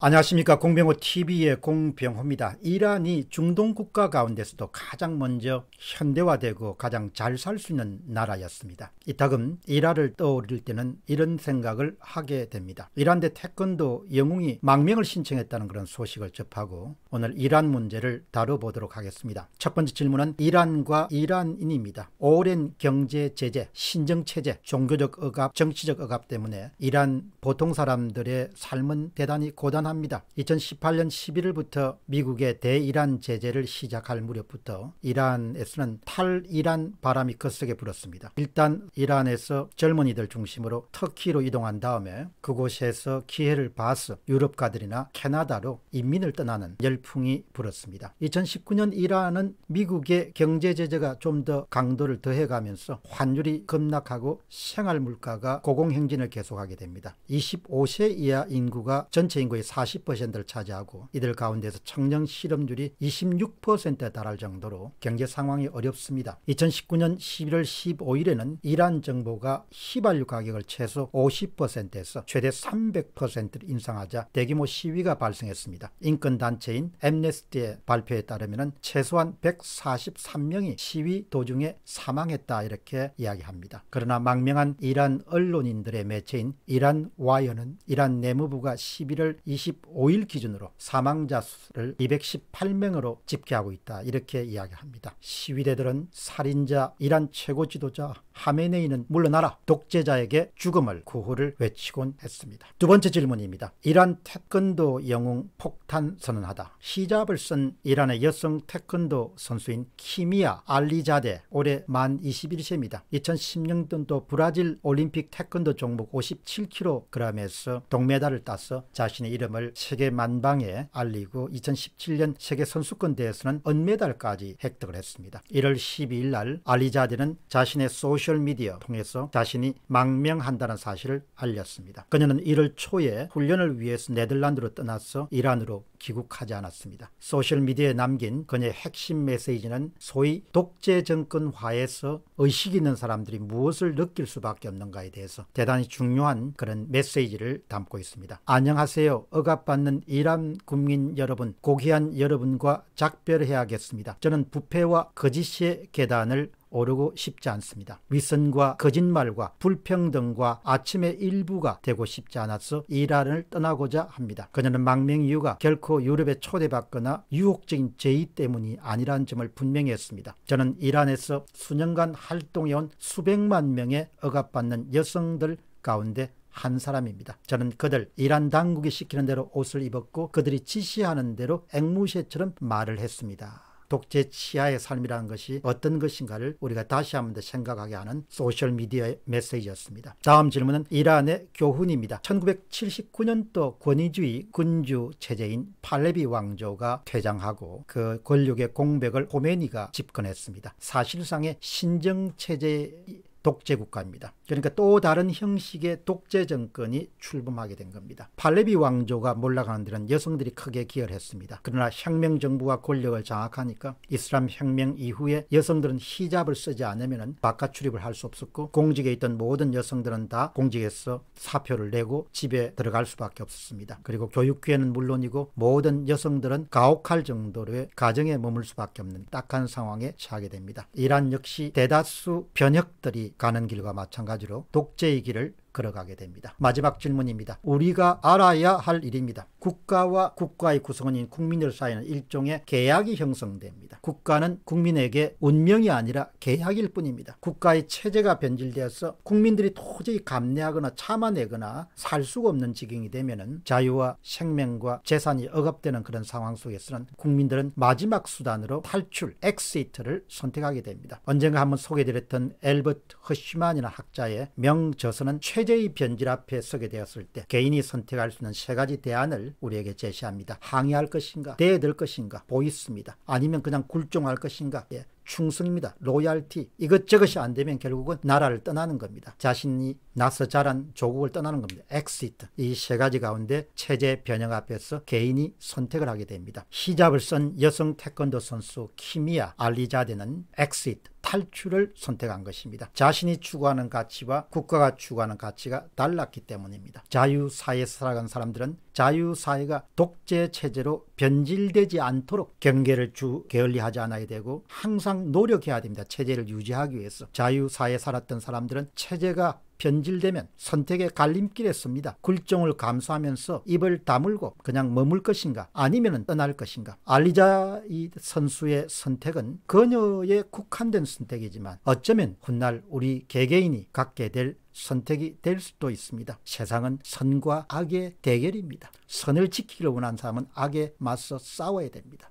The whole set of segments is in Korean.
안녕하십니까 공병호 TV의 공병호입니다. 이란이 중동 국가 가운데서도 가장 먼저 현대화되고 가장 잘 살 수 있는 나라였습니다. 이따금 이란을 떠올릴 때는 이런 생각을 하게 됩니다. 이란 대 태권도 영웅이 망명을 신청했다는 그런 소식을 접하고 오늘 이란 문제를 다뤄보도록 하겠습니다. 첫 번째 질문은 이란과 이란인입니다. 오랜 경제 제재, 신정 체제, 종교적 억압, 정치적 억압 때문에 이란 보통 사람들의 삶은 대단히 고단 합니다 2018년 11일부터 미국의 대이란 제재를 시작할 무렵부터 이란에서는 탈이란 바람이 거세게 불었습니다. 일단 이란에서 젊은이들 중심으로 터키로 이동한 다음에 그곳에서 기회를 봐서 유럽가들이나 캐나다로 인민을 떠나는 열풍이 불었습니다. 2019년 이란은 미국의 경제 제재가 좀 더 강도를 더해가면서 환율이 급락하고 생활 물가가 고공행진을 계속하게 됩니다. 25세 이하 인구가 전체 인구의 40%를 차지하고 이들 가운데서 청년 실업률이 26%에 달할 정도로 경제 상황이 어렵습니다. 2019년 11월 15일에는 이란 정부가 휘발유 가격을 최소 50%에서 최대 300%를 인상하자 대규모 시위가 발생했습니다. 인권단체인 엠네스티의 발표에 따르면 최소한 143명이 시위 도중에 사망했다 이렇게 이야기합니다. 그러나 망명한 이란 언론인들의 매체인 이란 와이어는 이란 내무부가 11월 20 25일 기준으로 사망자 수를 218명으로 집계하고 있다 이렇게 이야기합니다. 시위대들은 살인자 이란 최고 지도자 하메네이는 물러나라 독재자에게 죽음을 구호를 외치곤 했습니다. 두 번째 질문입니다. 이란 태권도 영웅 폭탄 선언하다. 시잡을 쓴 이란의 여성 태권도 선수인 키미아 알리자데 올해 만 21세입니다. 2016년도 브라질 올림픽 태권도 종목 57kg에서 동메달을 따서 자신의 이름 개념을 세계 만방에 알리고 2017년 세계 선수권 대회에서는 은메달까지 획득을 했습니다. 1월 12일 날 알리자디는 자신의 소셜 미디어 통해서 자신이 망명한다는 사실을 알렸습니다. 그녀는 1월 초에 훈련을 위해서 네덜란드로 떠나서 이란으로 귀국하지 않았습니다. 소셜미디어에 남긴 그녀의 핵심 메시지는 소위 독재 정권화에서 의식 있는 사람들이 무엇을 느낄 수밖에 없는가에 대해서 대단히 중요한 그런 메시지를 담고 있습니다. 안녕하세요. 억압받는 이란 국민 여러분, 고귀한 여러분과 작별해야겠습니다. 저는 부패와 거짓의 계단을 오르고 싶지 않습니다. 위선과 거짓말과 불평등과 아침의 일부가 되고 싶지 않아서 이란을 떠나고자 합니다. 그녀는 망명 이유가 결코 유럽에 초대받거나 유혹적인 제의 때문이 아니란 점을 분명히 했습니다. 저는 이란에서 수년간 활동해온 수백만 명의 억압받는 여성들 가운데 한 사람입니다. 저는 그들 이란 당국이 시키는 대로 옷을 입었고 그들이 지시하는 대로 앵무새처럼 말을 했습니다. 독재 치하의 삶이라는 것이 어떤 것인가를 우리가 다시 한번 더 생각하게 하는 소셜미디어의 메시지였습니다. 다음 질문은 이란의 교훈입니다. 1979년도 권위주의 군주 체제인 팔레비 왕조가 퇴장하고 그 권력의 공백을 호메니가 집권했습니다. 사실상의 신정체제 독재 국가입니다. 그러니까 또 다른 형식의 독재 정권이 출범하게 된 겁니다. 팔레비 왕조가 몰락하는 데는 여성들이 크게 기여했습니다. 를 그러나 혁명 정부가 권력을 장악하니까 이슬람 혁명 이후에 여성들은 히잡을 쓰지 않으면 바깥 출입을 할 수 없었고 공직에 있던 모든 여성들은 다 공직에서 사표를 내고 집에 들어갈 수밖에 없었습니다. 그리고 교육기회는 물론이고 모든 여성들은 가혹할 정도로의 가정에 머물 수밖에 없는 딱한 상황에 처하게 됩니다. 이란 역시 대다수 변혁들이 가는 길과 마찬가지로 독재의 길을 걸어가게 됩니다. 마지막 질문입니다. 우리가 알아야 할 일입니다. 국가와 국가의 구성원인 국민들 사이는 일종의 계약이 형성됩니다. 국가는 국민에게 운명이 아니라 계약일 뿐입니다. 국가의 체제가 변질되어서 국민들이 도저히 감내하거나 참아내거나 살 수가 없는 지경이 되면 자유와 생명과 재산이 억압되는 그런 상황 속에서는 국민들은 마지막 수단으로 탈출, 엑시트를 선택하게 됩니다. 언젠가 한번 소개드렸던 엘버트 허시만이나 학자의 명저서는 최 체제의 변질 앞에 서게 되었을 때 개인이 선택할 수 있는 세 가지 대안을 우리에게 제시합니다. 항의할 것인가, 대들 것인가, 보입니다 아니면 그냥 굴종할 것인가, 예. 충성입니다. 로얄티 이것저것이 안 되면 결국은 나라를 떠나는 겁니다. 자신이 나서 자란 조국을 떠나는 겁니다. 엑시트 이세 가지 가운데 체제 변형 앞에서 개인이 선택을 하게 됩니다. 히잡을 쓴 여성 태권도 선수 키미야 알리자데는 엑시트 탈출을 선택한 것입니다. 자신이 추구하는 가치와 국가가 추구하는 가치가 달랐기 때문입니다. 자유사회에 살아간 사람들은 자유사회가 독재 체제로 변질되지 않도록 경계를 주 게을리하지 않아야 되고 항상 노력해야 됩니다. 체제를 유지하기 위해서. 자유사회에 살았던 사람들은 체제가 변질되면 선택의 갈림길에 씁니다 굴종을 감수하면서 입을 다물고 그냥 머물 것인가 아니면 떠날 것인가 알리자 이 선수의 선택은 그녀의 국한된 선택이지만 어쩌면 훗날 우리 개개인이 갖게 될 선택이 될 수도 있습니다. 세상은 선과 악의 대결입니다. 선을 지키기를 원하는 사람은 악에 맞서 싸워야 됩니다.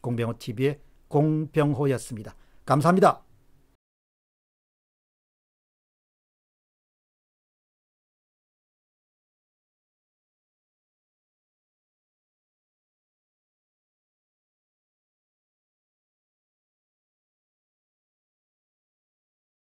공병호 TV의 공병호였습니다. 감사합니다.